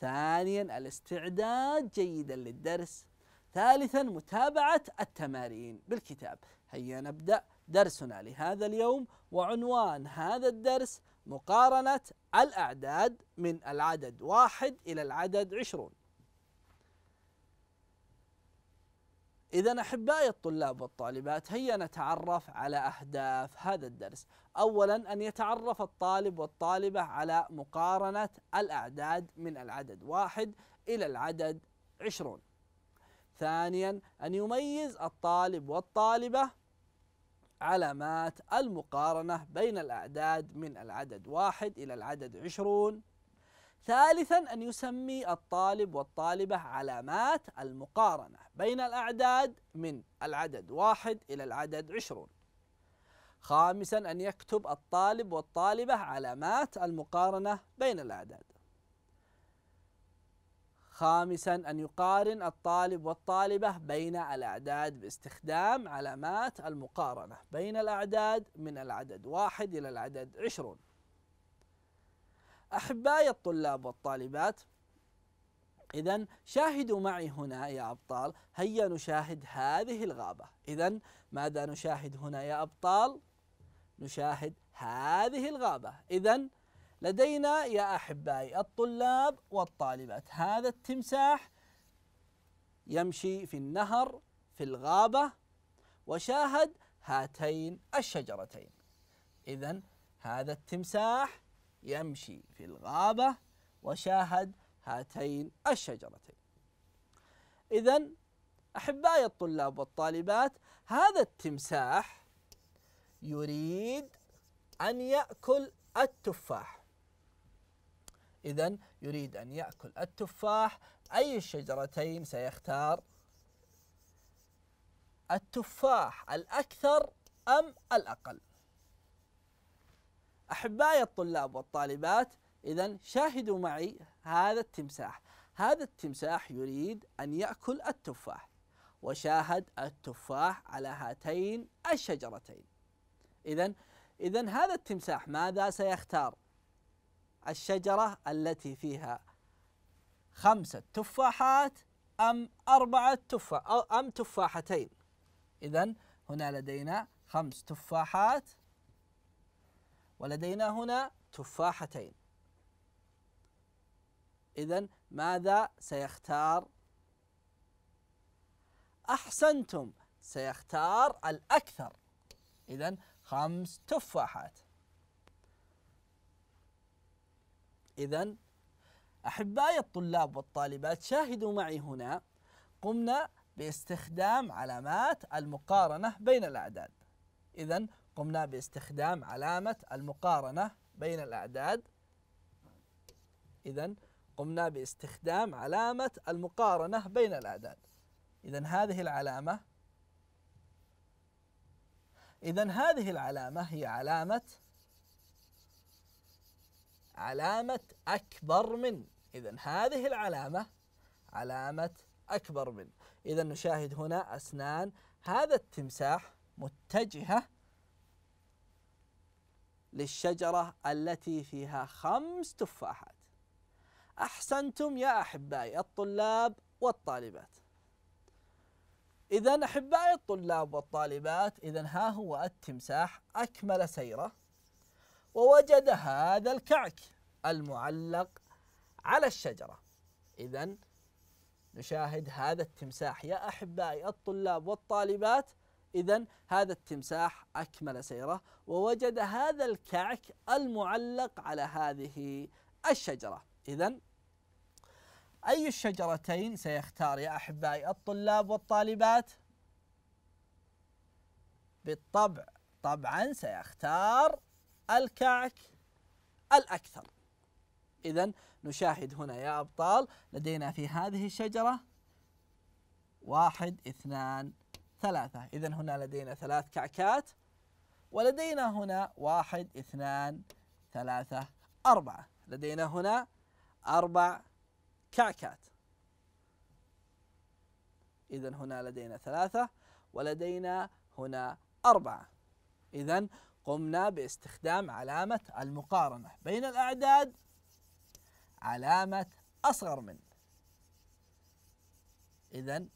ثانيا الاستعداد جيدا للدرس ثالثا متابعة التمارين بالكتاب هيا نبدأ درسنا لهذا اليوم وعنوان هذا الدرس مقارنة الأعداد من العدد واحد إلى العدد عشرون إذا أحبائي الطلاب والطالبات هيا نتعرف على أهداف هذا الدرس أولا أن يتعرف الطالب والطالبة على مقارنة الأعداد من العدد واحد إلى العدد عشرون ثانيا أن يميز الطالب والطالبة علامات المقارنة بين الأعداد من العدد واحد إلى العدد عشرون ثالثا أن يسمي الطالب والطالبة علامات المقارنة بين الأعداد من العدد واحد إلى العدد عشرون خامسا أن يكتب الطالب والطالبة علامات المقارنة بين الأعداد خامسا أن يقارن الطالب والطالبة بين الأعداد باستخدام علامات المقارنة بين الأعداد من العدد واحد إلى العدد عشرون أحبائي الطلاب والطالبات إذا شاهدوا معي هنا يا أبطال هيا نشاهد هذه الغابة إذا ماذا نشاهد هنا يا أبطال؟ نشاهد هذه الغابة إذا لدينا يا أحبائي الطلاب والطالبات هذا التمساح يمشي في النهر في الغابة وشاهد هاتين الشجرتين إذا هذا التمساح يمشي في الغابة وشاهد هاتين الشجرتين إذا أحبائي الطلاب والطالبات هذا التمساح يريد أن يأكل التفاح إذا يريد أن يأكل التفاح أي الشجرتين سيختار التفاح الأكثر أم الأقل أحبائي الطلاب والطالبات إذا شاهدوا معي هذا التمساح هذا التمساح يريد أن يأكل التفاح وشاهد التفاح على هاتين الشجرتين إذا إذا هذا التمساح ماذا سيختار؟ الشجرة التي فيها خمسة تفاحات أم أربعة تفاح أو أم تفاحتين إذا هنا لدينا خمس تفاحات ولدينا هنا تفاحتين إذا ماذا سيختار؟ أحسنتم سيختار الأكثر إذا خمس تفاحات إذا أحبائي الطلاب والطالبات شاهدوا معي هنا قمنا باستخدام علامات المقارنة بين الأعداد إذا قمنا باستخدام علامة المقارنة بين الأعداد إذا قمنا باستخدام علامة المقارنة بين الأعداد إذا هذه العلامة إذا هذه العلامة هي علامة علامة أكبر من إذا هذه العلامة علامة أكبر من إذا نشاهد هنا أسنان هذا التمساح متجهة للشجرة التي فيها خمس تفاحات أحسنتم يا أحبائي الطلاب والطالبات إذا أحبائي الطلاب والطالبات إذا ها هو التمساح أكمل سيره ووجد هذا الكعك المعلق على الشجرة إذا نشاهد هذا التمساح يا أحبائي الطلاب والطالبات إذا هذا التمساح أكمل سيره ووجد هذا الكعك المعلق على هذه الشجرة إذا أي الشجرتين سيختار يا أحبائي الطلاب والطالبات بالطبع طبعا سيختار الكعك الأكثر إذا نشاهد هنا يا أبطال لدينا في هذه الشجرة واحد اثنان ثلاثة إذا هنا لدينا ثلاث كعكات ولدينا هنا واحد اثنان ثلاثة أربعة لدينا هنا أربع كعكات إذا هنا لدينا ثلاثة ولدينا هنا أربعة إذا قمنا باستخدام علامة المقارنة بين الأعداد علامة أصغر من إذا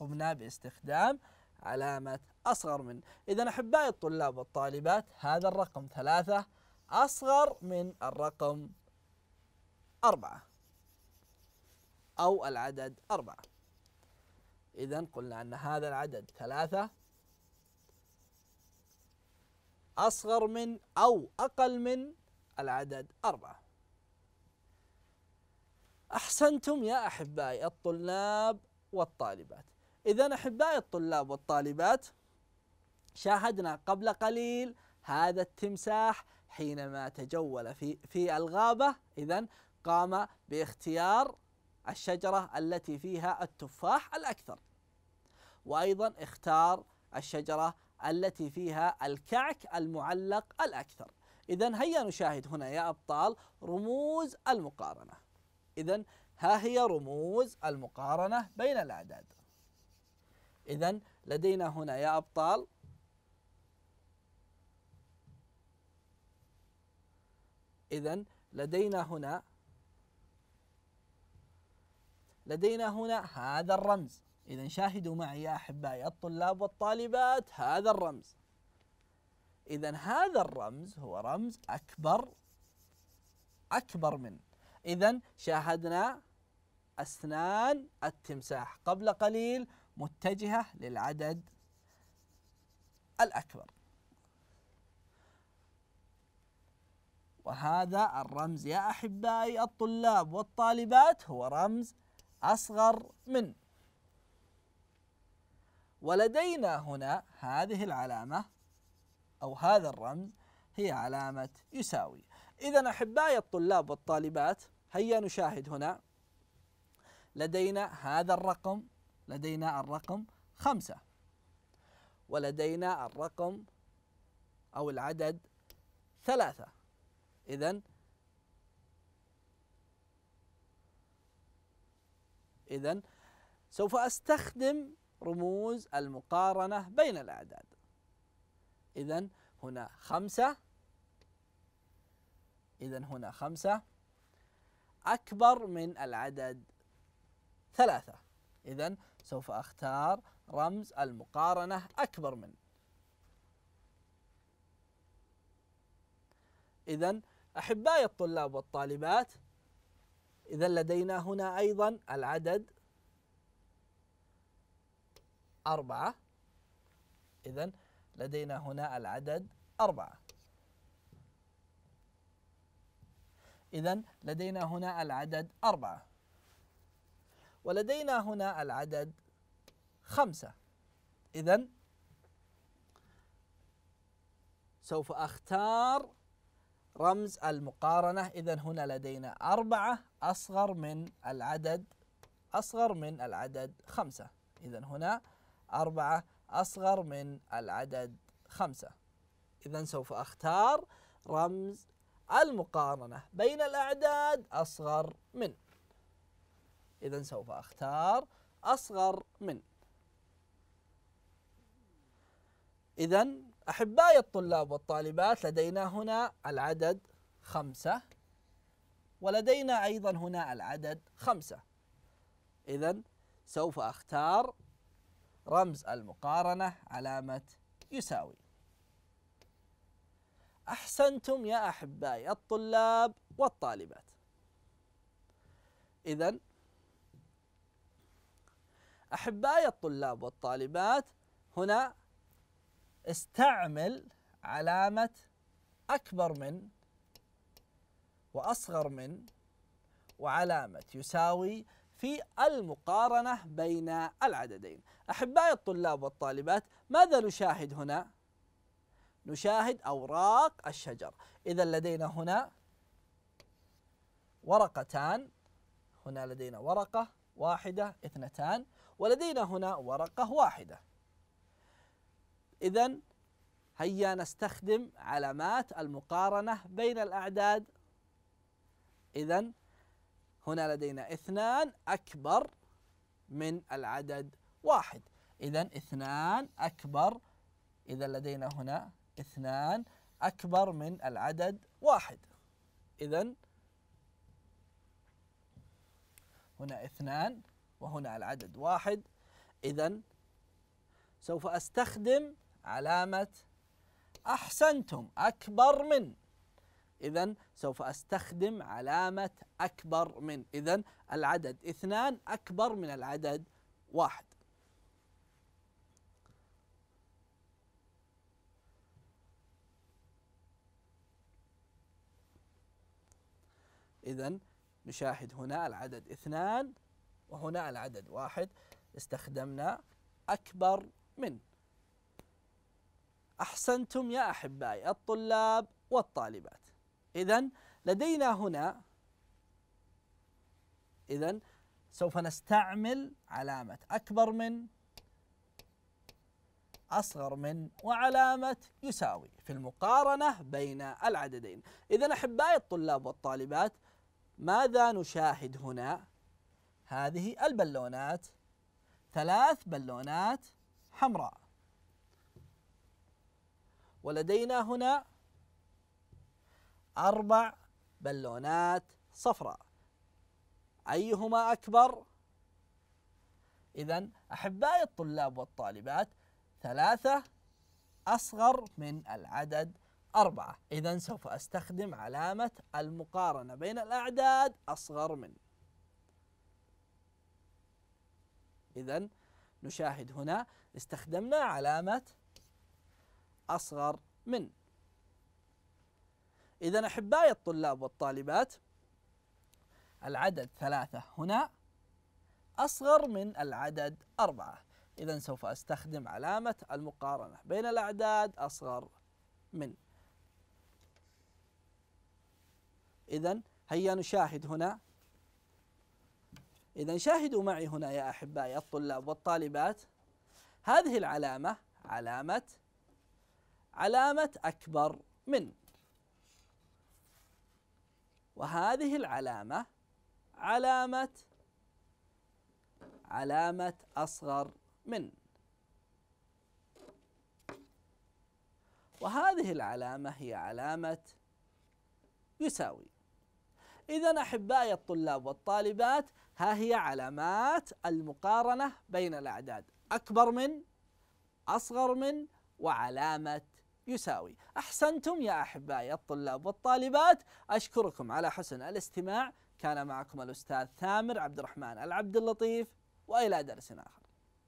قمنا باستخدام علامة أصغر من إذا أحبائي الطلاب والطالبات هذا الرقم ثلاثة أصغر من الرقم أربعة أو العدد أربعة إذا قلنا أن هذا العدد ثلاثة أصغر من أو أقل من العدد أربعة أحسنتم يا أحبائي الطلاب والطالبات إذا أحبائي الطلاب والطالبات شاهدنا قبل قليل هذا التمساح حينما تجول في في الغابة إذا قام باختيار الشجرة التي فيها التفاح الأكثر وأيضا اختار الشجرة التي فيها الكعك المعلق الأكثر إذا هيا نشاهد هنا يا أبطال رموز المقارنة إذا ها هي رموز المقارنة بين الأعداد إذا لدينا هنا يا أبطال إذا لدينا هنا لدينا هنا هذا الرمز إذا شاهدوا معي يا أحبائي الطلاب والطالبات هذا الرمز إذا هذا الرمز هو رمز أكبر أكبر من إذا شاهدنا أسنان التمساح قبل قليل متجهة للعدد الأكبر وهذا الرمز يا أحبائي الطلاب والطالبات هو رمز أصغر من ولدينا هنا هذه العلامة أو هذا الرمز هي علامة يساوي إذا أحبائي الطلاب والطالبات هيا نشاهد هنا لدينا هذا الرقم لدينا الرقم خمسة ولدينا الرقم أو العدد ثلاثة إذا إذا سوف أستخدم رموز المقارنة بين الأعداد إذا هنا خمسة إذا هنا خمسة أكبر من العدد ثلاثة إذا سوف أختار رمز المقارنة أكبر من إذا أحبائي الطلاب والطالبات إذا لدينا هنا أيضا العدد أربعة إذا لدينا هنا العدد أربعة إذا لدينا هنا العدد أربعة ولدينا هنا العدد خمسة إذا سوف أختار رمز المقارنة إذا هنا لدينا أربعة أصغر من العدد أصغر من العدد خمسة إذا هنا أربعة أصغر من العدد خمسة إذا سوف أختار رمز المقارنة بين الأعداد أصغر من إذا سوف أختار أصغر من إذا أحبائي الطلاب والطالبات لدينا هنا العدد خمسة ولدينا أيضا هنا العدد خمسة إذا سوف أختار رمز المقارنة علامة يساوي أحسنتم يا أحبائي الطلاب والطالبات إذا أحبائي الطلاب والطالبات هنا استعمل علامة أكبر من وأصغر من وعلامة يساوي في المقارنة بين العددين أحبائي الطلاب والطالبات ماذا نشاهد هنا؟ نشاهد أوراق الشجر إذا لدينا هنا ورقتان هنا لدينا ورقة واحدة اثنتان ولدينا هنا ورقة واحدة إذا هيا نستخدم علامات المقارنة بين الأعداد إذا هنا لدينا اثنان أكبر من العدد واحد إذا اثنان أكبر إذا لدينا هنا اثنان أكبر من العدد واحد إذا هنا اثنان وهنا العدد واحد إذا سوف أستخدم علامة أحسنتم أكبر من إذا سوف أستخدم علامة أكبر من إذا العدد اثنان أكبر من العدد واحد إذا نشاهد هنا العدد اثنان وهنا العدد واحد استخدمنا أكبر من أحسنتم يا أحبائي الطلاب والطالبات إذا لدينا هنا إذا سوف نستعمل علامة أكبر من أصغر من وعلامة يساوي في المقارنة بين العددين إذا أحبائي الطلاب والطالبات ماذا نشاهد هنا؟ هذه البالونات ثلاث بالونات حمراء ولدينا هنا أربع بالونات صفراء أيهما أكبر؟ إذا أحبائي الطلاب والطالبات ثلاثة أصغر من العدد أربعة إذا سوف أستخدم علامة المقارنة بين الأعداد أصغر من إذا نشاهد هنا استخدمنا علامة أصغر من إذا أحبائي الطلاب والطالبات العدد ثلاثة هنا أصغر من العدد أربعة إذا سوف أستخدم علامة المقارنة بين الأعداد أصغر من إذا هيا نشاهد هنا إذا شاهدوا معي هنا يا أحبائي الطلاب والطالبات هذه العلامة علامة علامة أكبر من وهذه العلامة علامة علامة أصغر من وهذه العلامة هي علامة يساوي إذا أحبائي الطلاب والطالبات ها هي علامات المقارنة بين الأعداد أكبر من أصغر من وعلامة يساوي أحسنتم يا أحبائي الطلاب والطالبات أشكركم على حسن الاستماع كان معكم الأستاذ ثامر عبد الرحمن العبد اللطيف وإلى درس آخر